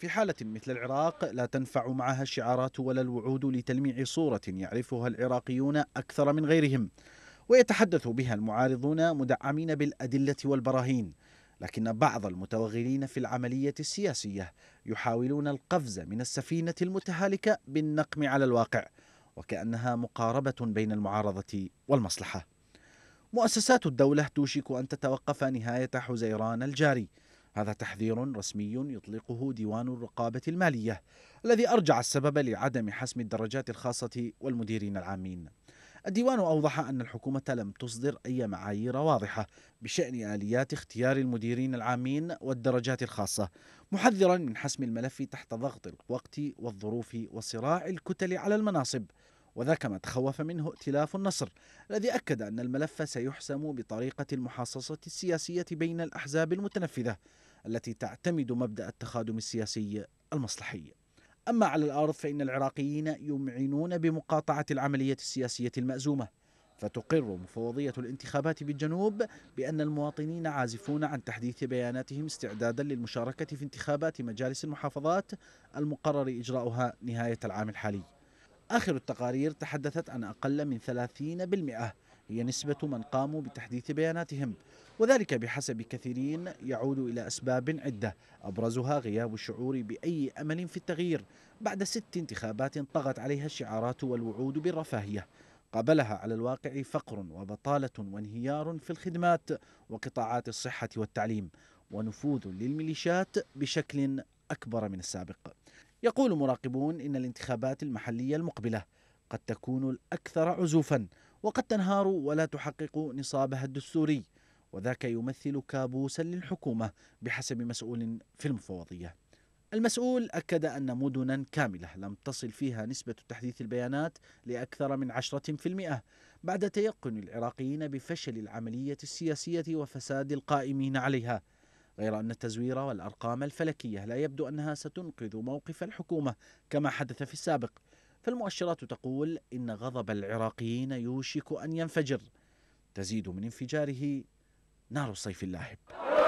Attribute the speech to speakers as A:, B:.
A: في حالة مثل العراق لا تنفع معها الشعارات ولا الوعود لتلميع صورة يعرفها العراقيون أكثر من غيرهم ويتحدث بها المعارضون مدعمين بالأدلة والبراهين لكن بعض المتوغلين في العملية السياسية يحاولون القفز من السفينة المتهالكة بالنقم على الواقع وكأنها مقاربة بين المعارضة والمصلحة مؤسسات الدولة توشك أن تتوقف نهاية حزيران الجاري هذا تحذير رسمي يطلقه ديوان الرقابة المالية الذي أرجع السبب لعدم حسم الدرجات الخاصة والمديرين العامين الديوان أوضح أن الحكومة لم تصدر أي معايير واضحة بشأن آليات اختيار المديرين العامين والدرجات الخاصة محذرا من حسم الملف تحت ضغط الوقت والظروف وصراع الكتل على المناصب وذاك ما تخوف منه ائتلاف النصر الذي أكد أن الملف سيحسم بطريقة المحاصصة السياسية بين الأحزاب المتنفذة التي تعتمد مبدأ التخادم السياسي المصلحي أما على الأرض فإن العراقيين يمعنون بمقاطعة العملية السياسية المأزومة فتقر مفوضية الانتخابات بالجنوب بأن المواطنين عازفون عن تحديث بياناتهم استعدادا للمشاركة في انتخابات مجالس المحافظات المقرر إجراؤها نهاية العام الحالي آخر التقارير تحدثت عن أقل من 30% هي نسبة من قاموا بتحديث بياناتهم وذلك بحسب كثيرين يعود إلى أسباب عدة أبرزها غياب الشعور بأي أمل في التغيير بعد ست انتخابات طغت عليها الشعارات والوعود بالرفاهية قابلها على الواقع فقر وبطالة وانهيار في الخدمات وقطاعات الصحة والتعليم ونفوذ للميليشيات بشكل أكبر من السابق يقول مراقبون إن الانتخابات المحلية المقبلة قد تكون الأكثر عزوفا وقد تنهار ولا تحقق نصابها الدستوري وذاك يمثل كابوسا للحكومة بحسب مسؤول في المفوضية المسؤول أكد أن مدنا كاملة لم تصل فيها نسبة تحديث البيانات لأكثر من 10% بعد تيقن العراقيين بفشل العملية السياسية وفساد القائمين عليها غير أن التزوير والأرقام الفلكية لا يبدو أنها ستنقذ موقف الحكومة كما حدث في السابق فالمؤشرات تقول إن غضب العراقيين يوشك أن ينفجر تزيد من انفجاره نار الصيف اللاحب